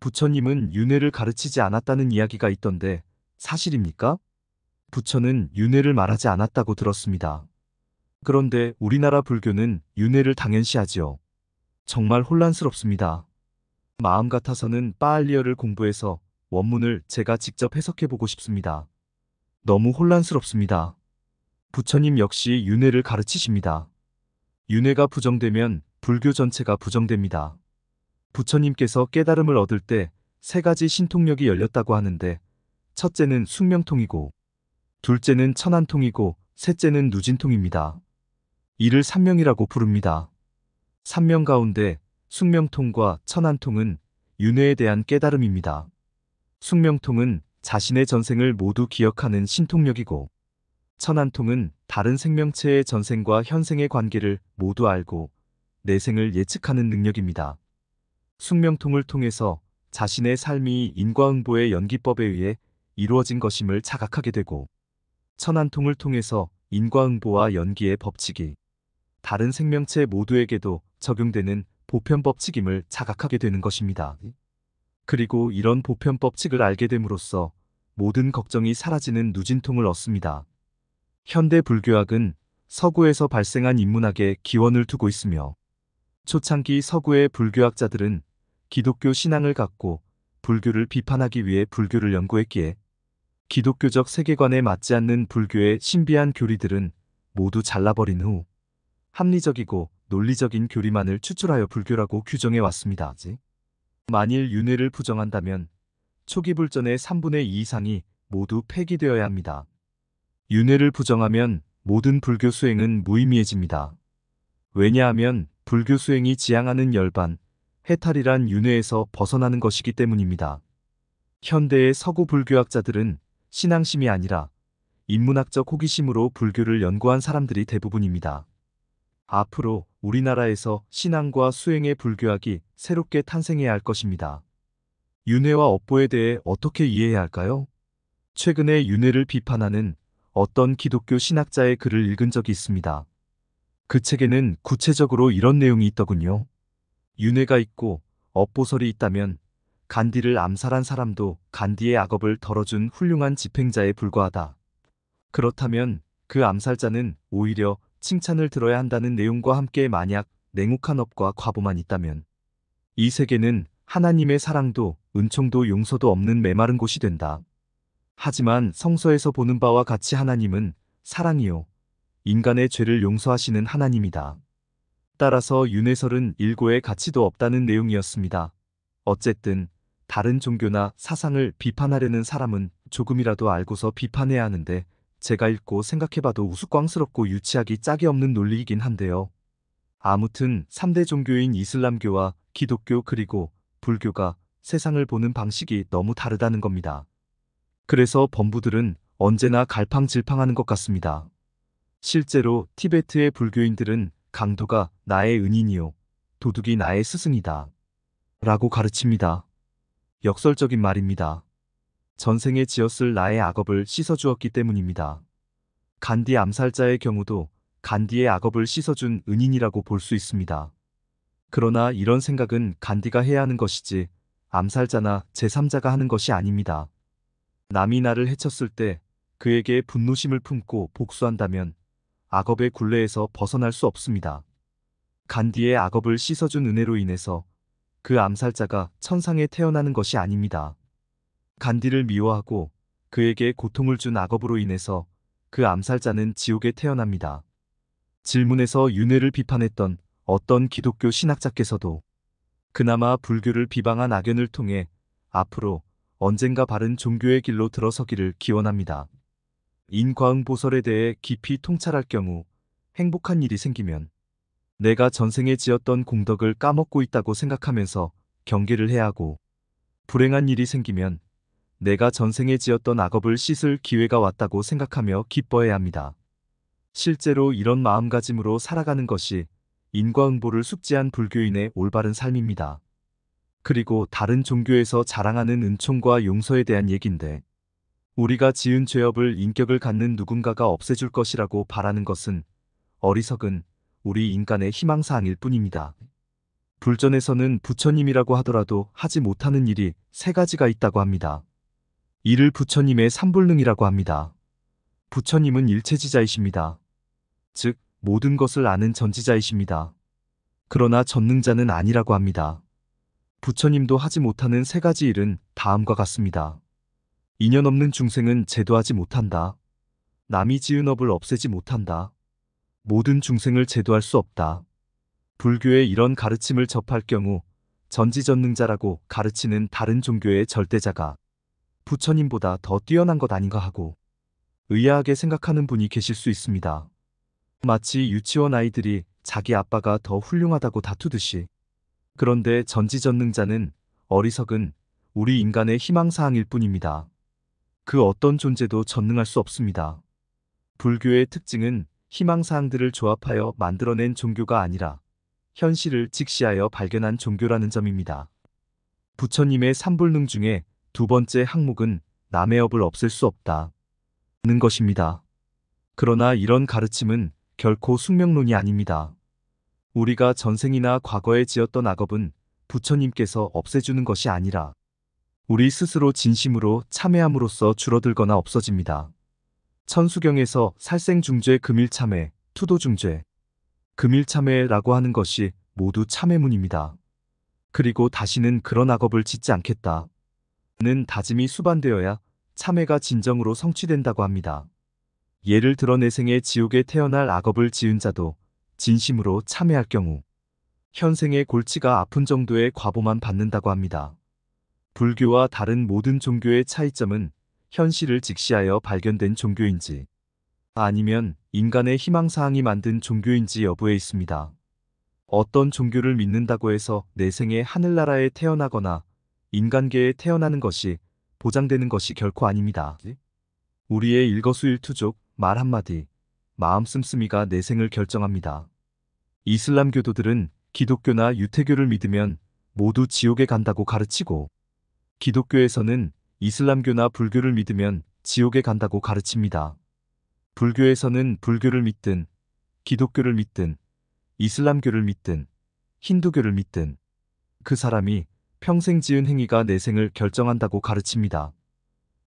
부처님은 윤회를 가르치지 않았다는 이야기가 있던데 사실입니까? 부처는 윤회를 말하지 않았다고 들었습니다. 그런데 우리나라 불교는 윤회를 당연시하지요. 정말 혼란스럽습니다. 마음 같아서는 빠알리어를 공부해서 원문을 제가 직접 해석해보고 싶습니다. 너무 혼란스럽습니다. 부처님 역시 윤회를 가르치십니다. 윤회가 부정되면 불교 전체가 부정됩니다. 부처님께서 깨달음을 얻을 때 세 가지 신통력이 열렸다고 하는데 첫째는 숙명통이고 둘째는 천안통이고 셋째는 누진통입니다. 이를 삼명이라고 부릅니다. 삼명 가운데 숙명통과 천안통은 윤회에 대한 깨달음입니다. 숙명통은 자신의 전생을 모두 기억하는 신통력이고 천안통은 다른 생명체의 전생과 현생의 관계를 모두 알고 내생을 예측하는 능력입니다. 숙명통을 통해서 자신의 삶이 인과응보의 연기법에 의해 이루어진 것임을 자각하게 되고 천안통을 통해서 인과응보와 연기의 법칙이 다른 생명체 모두에게도 적용되는 보편법칙임을 자각하게 되는 것입니다. 그리고 이런 보편법칙을 알게 됨으로써 모든 걱정이 사라지는 누진통을 얻습니다. 현대 불교학은 서구에서 발생한 인문학에 기원을 두고 있으며 초창기 서구의 불교학자들은 기독교 신앙을 갖고 불교를 비판하기 위해 불교를 연구했기에 기독교적 세계관에 맞지 않는 불교의 신비한 교리들은 모두 잘라버린 후 합리적이고 논리적인 교리만을 추출하여 불교라고 규정해 왔습니다. 만일 윤회를 부정한다면 초기 불전의 3분의 2 이상이 모두 폐기되어야 합니다. 윤회를 부정하면 모든 불교 수행은 무의미해집니다. 왜냐하면 불교 수행이 지향하는 열반, 해탈이란 윤회에서 벗어나는 것이기 때문입니다. 현대의 서구 불교학자들은 신앙심이 아니라 인문학적 호기심으로 불교를 연구한 사람들이 대부분입니다. 앞으로 우리나라에서 신앙과 수행의 불교학이 새롭게 탄생해야 할 것입니다. 윤회와 업보에 대해 어떻게 이해해야 할까요? 최근에 윤회를 비판하는 어떤 기독교 신학자의 글을 읽은 적이 있습니다. 그 책에는 구체적으로 이런 내용이 있더군요. 윤회가 있고 업보설이 있다면 간디를 암살한 사람도 간디의 악업을 덜어준 훌륭한 집행자에 불과하다. 그렇다면 그 암살자는 오히려 칭찬을 들어야 한다는 내용과 함께 만약 냉혹한 업과 과보만 있다면 이 세계는 하나님의 사랑도 은총도 용서도 없는 메마른 곳이 된다. 하지만 성서에서 보는 바와 같이 하나님은 사랑이요 인간의 죄를 용서하시는 하나님이다. 따라서 윤회설은 일고의 가치도 없다는 내용이었습니다. 어쨌든 다른 종교나 사상을 비판하려는 사람은 조금이라도 알고서 비판해야 하는데 제가 읽고 생각해봐도 우스꽝스럽고 유치하기 짝이 없는 논리이긴 한데요. 아무튼 3대 종교인 이슬람교와 기독교 그리고 불교가 세상을 보는 방식이 너무 다르다는 겁니다. 그래서 범부들은 언제나 갈팡질팡하는 것 같습니다. 실제로 티베트의 불교인들은 강도가 나의 은인이요. 도둑이 나의 스승이다. 라고 가르칩니다. 역설적인 말입니다. 전생에 지었을 나의 악업을 씻어주었기 때문입니다. 간디 암살자의 경우도 간디의 악업을 씻어준 은인이라고 볼 수 있습니다. 그러나 이런 생각은 간디가 해야 하는 것이지 암살자나 제3자가 하는 것이 아닙니다. 남이 나를 해쳤을 때 그에게 분노심을 품고 복수한다면 악업의 굴레에서 벗어날 수 없습니다. 간디의 악업을 씻어준 은혜로 인해서 그 암살자가 천상에 태어나는 것이 아닙니다. 간디를 미워하고 그에게 고통을 준 악업으로 인해서 그 암살자는 지옥에 태어납니다. 질문에서 윤회를 비판했던 어떤 기독교 신학자께서도 그나마 불교를 비방한 악연을 통해 앞으로 언젠가 바른 종교의 길로 들어서기를 기원합니다. 인과응 보설에 대해 깊이 통찰할 경우 행복한 일이 생기면 내가 전생에 지었던 공덕을 까먹고 있다고 생각하면서 경계를 해야 하고 불행한 일이 생기면 내가 전생에 지었던 악업을 씻을 기회가 왔다고 생각하며 기뻐해야 합니다. 실제로 이런 마음가짐으로 살아가는 것이 인과응보를 숙지한 불교인의 올바른 삶입니다. 그리고 다른 종교에서 자랑하는 은총과 용서에 대한 얘기인데 우리가 지은 죄업을 인격을 갖는 누군가가 없애줄 것이라고 바라는 것은 어리석은 우리 인간의 희망사항일 뿐입니다. 불전에서는 부처님이라고 하더라도 하지 못하는 일이 세 가지가 있다고 합니다. 이를 부처님의 삼불능이라고 합니다. 부처님은 일체지자이십니다. 즉, 모든 것을 아는 전지자이십니다. 그러나 전능자는 아니라고 합니다. 부처님도 하지 못하는 세 가지 일은 다음과 같습니다. 인연 없는 중생은 제도하지 못한다. 남이 지은 업을 없애지 못한다. 모든 중생을 제도할 수 없다. 불교의 이런 가르침을 접할 경우 전지전능자라고 가르치는 다른 종교의 절대자가 부처님보다 더 뛰어난 것 아닌가 하고 의아하게 생각하는 분이 계실 수 있습니다. 마치 유치원 아이들이 자기 아빠가 더 훌륭하다고 다투듯이 그런데 전지전능자는 어리석은 우리 인간의 희망사항일 뿐입니다. 그 어떤 존재도 전능할 수 없습니다. 불교의 특징은 희망사항들을 조합하여 만들어낸 종교가 아니라 현실을 직시하여 발견한 종교라는 점입니다. 부처님의 삼불능 중에 두 번째 항목은 남의 업을 없앨 수 없다. 는 것입니다. 그러나 이런 가르침은 결코 숙명론이 아닙니다. 우리가 전생이나 과거에 지었던 악업은 부처님께서 없애주는 것이 아니라 우리 스스로 진심으로 참회함으로써 줄어들거나 없어집니다. 천수경에서 살생중죄 금일참회, 투도중죄, 금일참회라고 하는 것이 모두 참회문입니다. 그리고 다시는 그런 악업을 짓지 않겠다. 는 다짐이 수반되어야 참회가 진정으로 성취된다고 합니다. 예를 들어 내 생에 지옥에 태어날 악업을 지은 자도 진심으로 참회할 경우 현생의 골치가 아픈 정도의 과보만 받는다고 합니다. 불교와 다른 모든 종교의 차이점은 현실을 직시하여 발견된 종교인지 아니면 인간의 희망사항이 만든 종교인지 여부에 있습니다. 어떤 종교를 믿는다고 해서 내 생에 하늘나라에 태어나거나 인간계에 태어나는 것이 보장되는 것이 결코 아닙니다. 우리의 일거수일투족, 말 한마디, 마음 씀씀이가 내 생을 결정합니다. 이슬람교도들은 기독교나 유태교를 믿으면 모두 지옥에 간다고 가르치고 기독교에서는 이슬람교나 불교를 믿으면 지옥에 간다고 가르칩니다. 불교에서는 불교를 믿든 기독교를 믿든 이슬람교를 믿든 힌두교를 믿든 그 사람이 평생 지은 행위가 내 생을 결정한다고 가르칩니다.